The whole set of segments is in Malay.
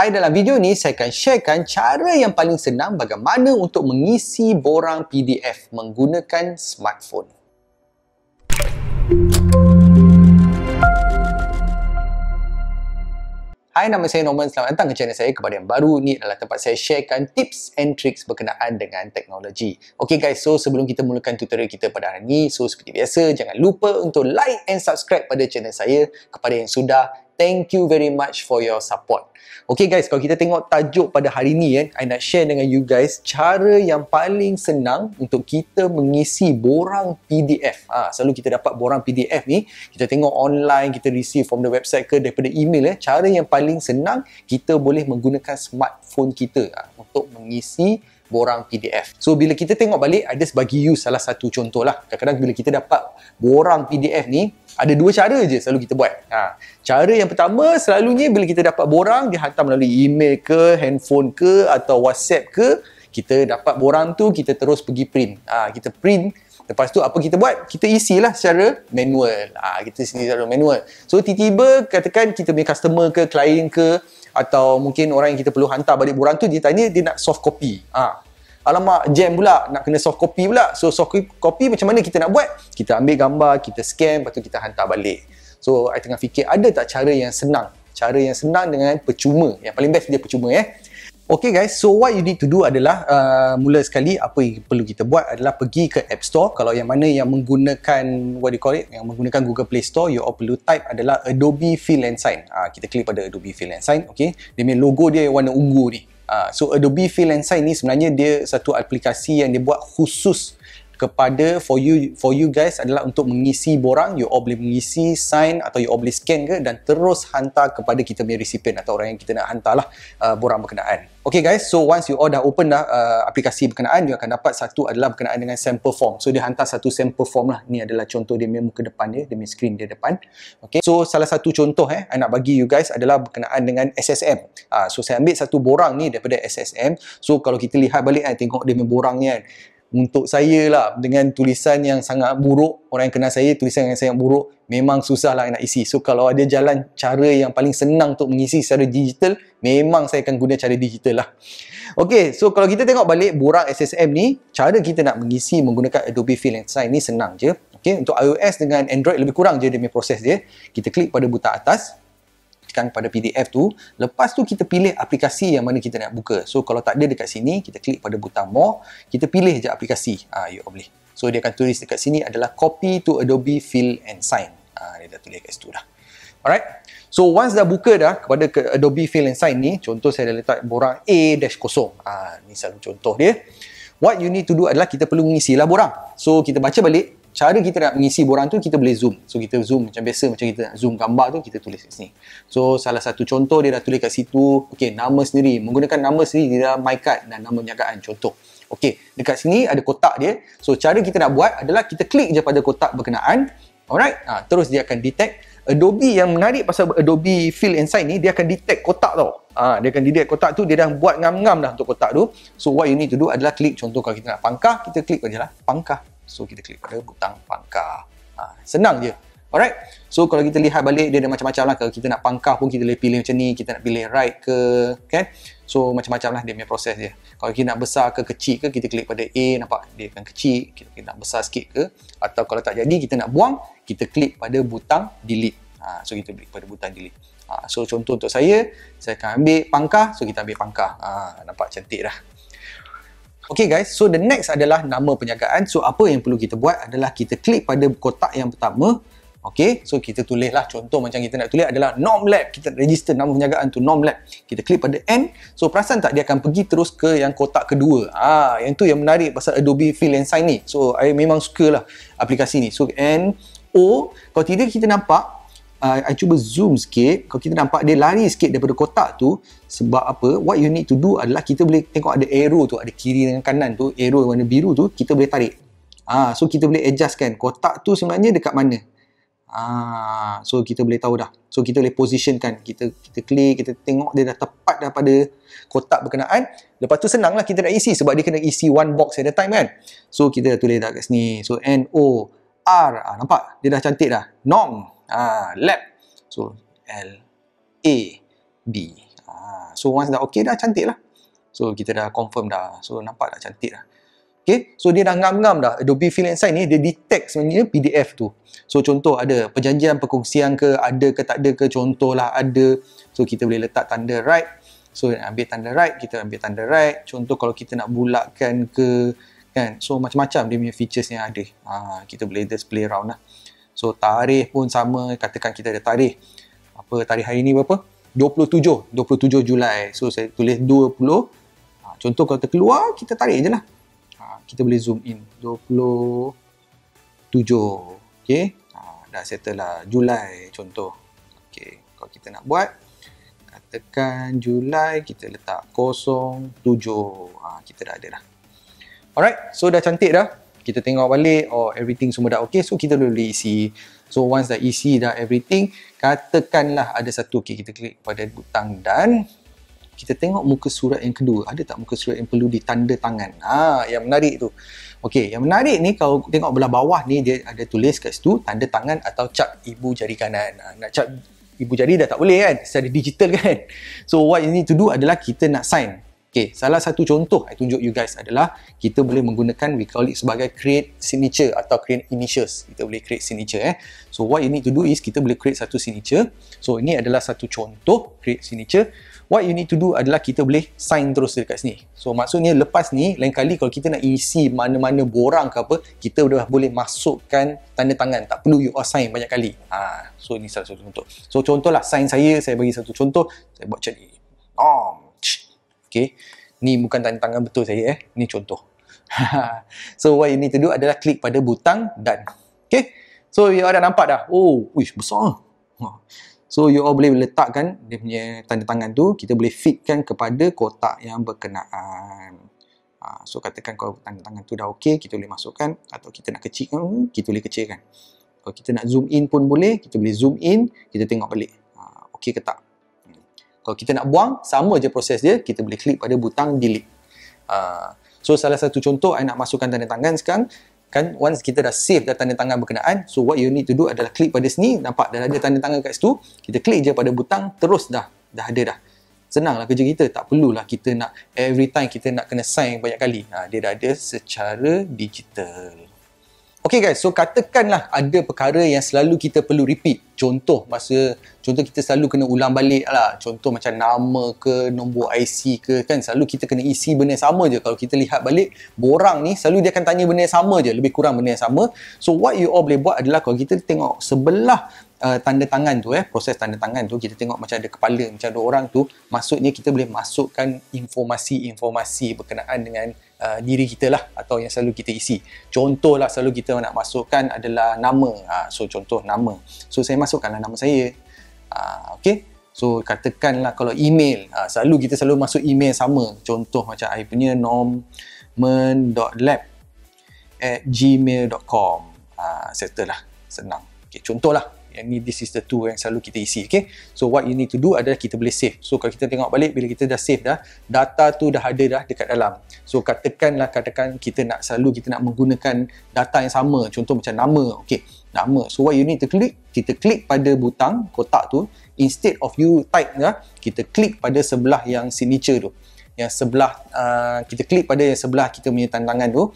I dalam video ni saya akan sharekan cara yang paling senang bagaimana untuk mengisi borang PDF menggunakan smartphone. Hai nama saya Norman, selamat datang ke channel saya kepada yang baru ni adalah tempat saya sharekan tips and tricks berkenaan dengan teknologi Ok guys, so sebelum kita mulakan tutorial kita pada hari ni so seperti biasa, jangan lupa untuk like and subscribe pada channel saya kepada yang sudah thank you very much for your support. Okay guys, kalau kita tengok tajuk pada hari ni kan, eh, I nak share dengan you guys cara yang paling senang untuk kita mengisi borang PDF. Ah, ha, selalu kita dapat borang PDF ni, kita tengok online, kita receive from the website ke daripada email eh, cara yang paling senang kita boleh menggunakan smartphone kita ha, untuk mengisi borang PDF. So bila kita tengok balik, I just bagi you salah satu contoh lah. Kadang-kadang bila kita dapat borang PDF ni, ada dua cara je selalu kita buat. Ha. Cara yang pertama, selalunya bila kita dapat borang, dia hantar melalui email ke, handphone ke, atau WhatsApp ke, kita dapat borang tu, kita terus pergi print. Ha, kita print Lepas tu apa kita buat? Kita isilah secara manual. Ah ha, kita isi secara manual. So tiba-tiba katakan kita punya customer ke client ke atau mungkin orang yang kita perlu hantar balik borang tu dia tanya dia nak soft copy. Ha. Alamak jam pula nak kena soft copy pula. So soft copy macam mana kita nak buat? Kita ambil gambar, kita scan, lepas tu kita hantar balik. So saya tengah fikir ada tak cara yang senang? Cara yang senang dengan percuma. Yang paling best dia percuma eh. Okay guys, so what you need to do adalah uh, mula sekali apa yang perlu kita buat adalah pergi ke App Store. Kalau yang mana yang menggunakan what do you call it? Yang menggunakan Google Play Store, you all perlu type adalah Adobe Fill and Sign. Uh, kita klik pada Adobe Fill and Sign, okay? Dia punya logo dia yang warna ungu ni. Uh, so Adobe Fill and Sign ni sebenarnya dia satu aplikasi yang dia buat khusus kepada for you for you guys adalah untuk mengisi borang you all boleh mengisi sign atau you all boleh scan ke dan terus hantar kepada kita punya recipient atau orang yang kita nak hantarlah uh, borang berkenaan Okay guys, so once you all dah open dah uh, aplikasi berkenaan, you akan dapat satu adalah berkenaan dengan sample form. So dia hantar satu sample form lah. Ni adalah contoh dia punya muka depan dia, dia punya screen dia depan. Okay, so salah satu contoh eh, I nak bagi you guys adalah berkenaan dengan SSM. Uh, ah, so saya ambil satu borang ni daripada SSM. So kalau kita lihat balik kan, eh, tengok dia punya borang ni kan. Eh untuk saya lah dengan tulisan yang sangat buruk orang yang kenal saya tulisan yang sangat buruk memang susah lah nak isi so kalau ada jalan cara yang paling senang untuk mengisi secara digital memang saya akan guna cara digital lah ok so kalau kita tengok balik borak SSM ni cara kita nak mengisi menggunakan Adobe Fill and Sign ni senang je ok untuk iOS dengan Android lebih kurang je demi proses dia kita klik pada butang atas tekan pada PDF tu lepas tu kita pilih aplikasi yang mana kita nak buka so kalau tak ada dekat sini kita klik pada butang more kita pilih je aplikasi ah you boleh so dia akan tulis dekat sini adalah copy to adobe fill and sign ah ha, dia dah tulis kat situ dah alright so once dah buka dah kepada ke adobe fill and sign ni contoh saya dah letak borang A-0 ah ni salah contoh dia what you need to do adalah kita perlu mengisi lah borang so kita baca balik cara kita nak mengisi borang tu kita boleh zoom so kita zoom macam biasa macam kita nak zoom gambar tu kita tulis kat sini so salah satu contoh dia dah tulis kat situ ok nama sendiri menggunakan nama sendiri dia dah my card dan nama penjagaan contoh ok dekat sini ada kotak dia so cara kita nak buat adalah kita klik je pada kotak berkenaan alright ha, terus dia akan detect Adobe yang menarik pasal Adobe Fill Insight ni dia akan detect kotak tau ha, dia akan detect kotak tu dia dah buat ngam-ngam dah untuk kotak tu so what you need to do adalah klik contoh kalau kita nak pangkah kita klik je lah pangkah So kita klik pada butang pangkah. Ha, senang je. Alright. So kalau kita lihat balik dia ada macam-macam lah. Kalau kita nak pangkah pun kita boleh pilih macam ni. Kita nak pilih right ke. kan? So macam-macam lah dia punya proses dia. Kalau kita nak besar ke kecil ke kita klik pada A. Nampak dia akan kecil. Kita, kita nak besar sikit ke. Atau kalau tak jadi kita nak buang. Kita klik pada butang delete. Ha, so kita klik pada butang delete. Ha, so contoh untuk saya. Saya akan ambil pangkah. So kita ambil pangkah. Ha, nampak cantik dah. Okay guys, so the next adalah nama penjagaan. So apa yang perlu kita buat adalah kita klik pada kotak yang pertama. Okay, so kita tulislah contoh macam kita nak tulis adalah norm lab. Kita register nama penjagaan tu norm lab. Kita klik pada N. So perasan tak dia akan pergi terus ke yang kotak kedua. Ah, yang tu yang menarik pasal Adobe Fill and Sign ni. So I memang suka lah aplikasi ni. So N O, kalau tidak kita nampak uh, I cuba zoom sikit kalau kita nampak dia lari sikit daripada kotak tu sebab apa what you need to do adalah kita boleh tengok ada arrow tu ada kiri dengan kanan tu arrow warna biru tu kita boleh tarik ah so kita boleh adjust kan kotak tu sebenarnya dekat mana ah so kita boleh tahu dah so kita boleh position kan kita kita klik kita tengok dia dah tepat dah pada kotak berkenaan lepas tu senanglah kita nak isi sebab dia kena isi one box at a time kan so kita dah tulis dah kat sini so N O R ah, nampak dia dah cantik dah nong ah, lab. So, L, A, B. Ah, so, once dah okay dah, cantik lah. So, kita dah confirm dah. So, nampak dah cantik lah. Okay, so dia dah ngam-ngam dah. Adobe Fill Insight ni, dia detect sebenarnya PDF tu. So, contoh ada perjanjian perkongsian ke, ada ke tak ada ke, contoh lah. ada. So, kita boleh letak tanda right. So, ambil tanda right, kita ambil tanda right. Contoh kalau kita nak bulatkan ke, kan. So, macam-macam dia punya features yang ada. Ha, kita boleh just play around lah. So tarikh pun sama katakan kita ada tarikh apa tarikh hari ni berapa? 27, 27 Julai. So saya tulis 20. Ha, contoh kalau terkeluar kita tarik je lah. Ha, kita boleh zoom in. 27. Okay. Ha, dah settle lah. Julai contoh. Okay. Kalau kita nak buat katakan Julai kita letak 07. Ha, kita dah ada dah. Alright, so dah cantik dah kita tengok balik oh everything semua dah okay so kita boleh isi e so once dah isi e dah everything katakanlah ada satu okay kita klik pada butang dan kita tengok muka surat yang kedua ada tak muka surat yang perlu ditanda tangan ha yang menarik tu okey yang menarik ni kalau tengok belah bawah ni dia ada tulis kat situ tanda tangan atau cap ibu jari kanan ha, nak cap ibu jari dah tak boleh kan secara digital kan so what you need to do adalah kita nak sign Okay, salah satu contoh saya tunjuk you guys adalah kita boleh menggunakan we call it sebagai create signature atau create initials. Kita boleh create signature eh. So what you need to do is kita boleh create satu signature. So ini adalah satu contoh create signature. What you need to do adalah kita boleh sign terus dekat sini. So maksudnya lepas ni lain kali kalau kita nak isi mana-mana borang ke apa, kita dah boleh masukkan tanda tangan. Tak perlu you sign banyak kali. Ha, so ini salah satu contoh. So contohlah sign saya, saya bagi satu contoh. Saya buat macam ni. Oh. Okay. Ni bukan tanda tangan betul saya eh. Ni contoh. so what you need to do adalah klik pada butang dan. Okay. So you all dah nampak dah. Oh, wish besar. Ha. So you all boleh letakkan dia punya tanda tangan tu. Kita boleh fitkan kepada kotak yang berkenaan. Ha, so katakan kalau tanda tangan tu dah okay, kita boleh masukkan. Atau kita nak kecilkan, kita boleh kecilkan. Kalau kita nak zoom in pun boleh, kita boleh zoom in, kita tengok balik. Ha, okay ke tak? Kalau kita nak buang, sama je proses dia, kita boleh klik pada butang delete. Uh, so salah satu contoh, saya nak masukkan tanda tangan sekarang, kan once kita dah save dah tanda tangan berkenaan, so what you need to do adalah klik pada sini, nampak dah ada tanda tangan kat situ, kita klik je pada butang, terus dah, dah ada dah. Senanglah kerja kita, tak perlulah kita nak every time kita nak kena sign banyak kali. Ha, dia dah ada secara digital. Okay guys, so katakanlah ada perkara yang selalu kita perlu repeat. Contoh masa, contoh kita selalu kena ulang balik lah. Contoh macam nama ke, nombor IC ke kan. Selalu kita kena isi benda yang sama je. Kalau kita lihat balik, borang ni selalu dia akan tanya benda yang sama je. Lebih kurang benda yang sama. So what you all boleh buat adalah kalau kita tengok sebelah uh, tanda tangan tu eh proses tanda tangan tu kita tengok macam ada kepala macam ada orang tu maksudnya kita boleh masukkan informasi-informasi berkenaan dengan uh, diri kita lah atau yang selalu kita isi contohlah selalu kita nak masukkan adalah nama uh, so contoh nama so saya masukkanlah nama saya uh, ha, okay So katakanlah kalau email ha, selalu kita selalu masuk email sama contoh macam I punya norman.lab at gmail.com ha, settle lah senang okay, contoh lah yang ni this is the two yang selalu kita isi okay so what you need to do adalah kita boleh save so kalau kita tengok balik bila kita dah save dah data tu dah ada dah dekat dalam so katakanlah katakan kita nak selalu kita nak menggunakan data yang sama contoh macam nama okay nama so what you need to click kita klik pada butang kotak tu instead of you type dah kita klik pada sebelah yang signature tu yang sebelah uh, kita klik pada yang sebelah kita punya tangan tu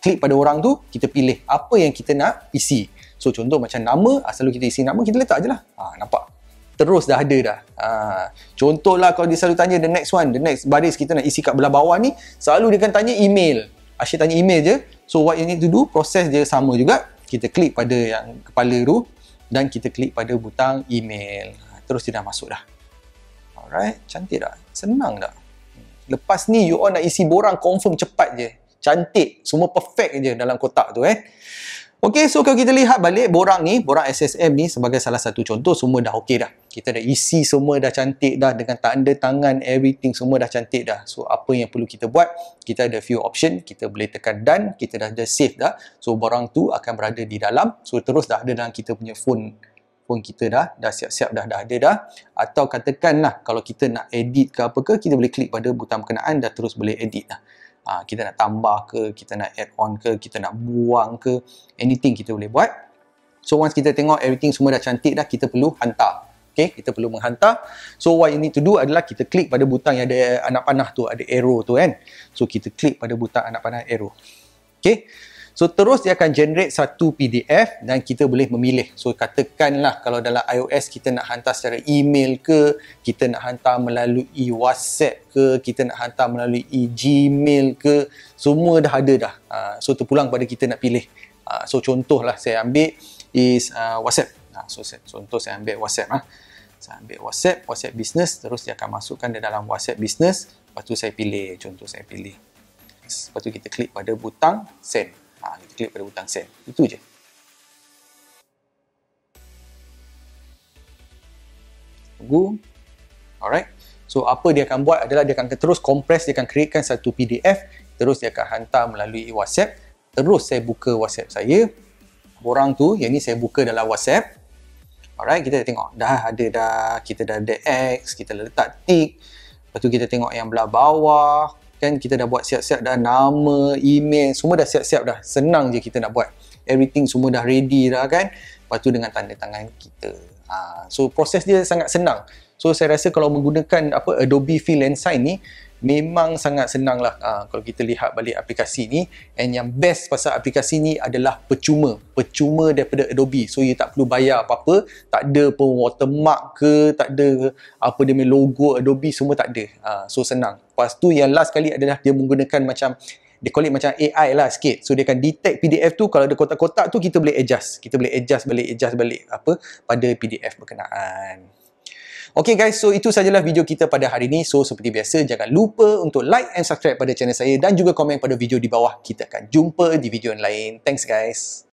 klik pada orang tu kita pilih apa yang kita nak isi So contoh macam nama, ha, kita isi nama, kita letak je lah. Ha, nampak? Terus dah ada dah. Ha, lah kalau dia selalu tanya the next one, the next baris kita nak isi kat belah bawah ni, selalu dia akan tanya email. Asyik tanya email je. So what you need to do, proses dia sama juga. Kita klik pada yang kepala tu dan kita klik pada butang email. Terus dia dah masuk dah. Alright, cantik tak? Senang tak? Lepas ni you all nak isi borang confirm cepat je. Cantik, semua perfect je dalam kotak tu eh. Okey, so kalau kita lihat balik borang ni, borang SSM ni sebagai salah satu contoh, semua dah okey dah. Kita dah isi semua dah cantik dah dengan tanda tangan, everything semua dah cantik dah. So, apa yang perlu kita buat? Kita ada few option, kita boleh tekan done, kita dah ada save dah. So, borang tu akan berada di dalam. So, terus dah ada dalam kita punya phone phone kita dah, dah siap-siap dah, dah ada dah. Atau katakanlah kalau kita nak edit ke apa ke, kita boleh klik pada butang berkenaan dan terus boleh edit dah. Ah, kita nak tambah ke, kita nak add on ke, kita nak buang ke, anything kita boleh buat. So once kita tengok everything semua dah cantik dah, kita perlu hantar. Okay, kita perlu menghantar. So what you need to do adalah kita klik pada butang yang ada anak panah tu, ada arrow tu kan. So kita klik pada butang anak panah arrow. Okay. So terus dia akan generate satu PDF dan kita boleh memilih. So katakanlah kalau dalam iOS kita nak hantar secara email ke, kita nak hantar melalui WhatsApp ke, kita nak hantar melalui Gmail ke, semua dah ada dah. Uh, so terpulang pada kita nak pilih. Uh, so contohlah saya ambil is uh, WhatsApp. Uh, so contoh saya ambil WhatsApp lah. Saya ambil WhatsApp, WhatsApp Business, terus dia akan masukkan dia dalam WhatsApp Business. Lepas tu saya pilih, contoh saya pilih. Lepas tu kita klik pada butang send ha, kita klik pada butang send itu je tunggu alright so apa dia akan buat adalah dia akan terus compress dia akan createkan satu pdf terus dia akan hantar melalui whatsapp terus saya buka whatsapp saya orang tu yang ni saya buka dalam whatsapp Alright, kita tengok dah ada dah, kita dah ada X, kita dah letak tick. Lepas tu kita tengok yang belah bawah kan kita dah buat siap-siap dah nama email semua dah siap-siap dah senang je kita nak buat everything semua dah ready dah kan lepas tu dengan tanda tangan kita ha, so proses dia sangat senang So saya rasa kalau menggunakan apa Adobe Fill and Sign ni memang sangat senang lah uh, ah, kalau kita lihat balik aplikasi ni and yang best pasal aplikasi ni adalah percuma percuma daripada Adobe so you tak perlu bayar apa-apa tak ada pun watermark ke tak ada apa dia punya logo Adobe semua tak ada uh, so senang lepas tu yang last kali adalah dia menggunakan macam dia call it macam AI lah sikit so dia akan detect PDF tu kalau ada kotak-kotak tu kita boleh adjust kita boleh adjust balik adjust balik apa pada PDF berkenaan Okay guys, so itu sajalah video kita pada hari ini. So seperti biasa, jangan lupa untuk like and subscribe pada channel saya dan juga komen pada video di bawah. Kita akan jumpa di video yang lain. Thanks guys.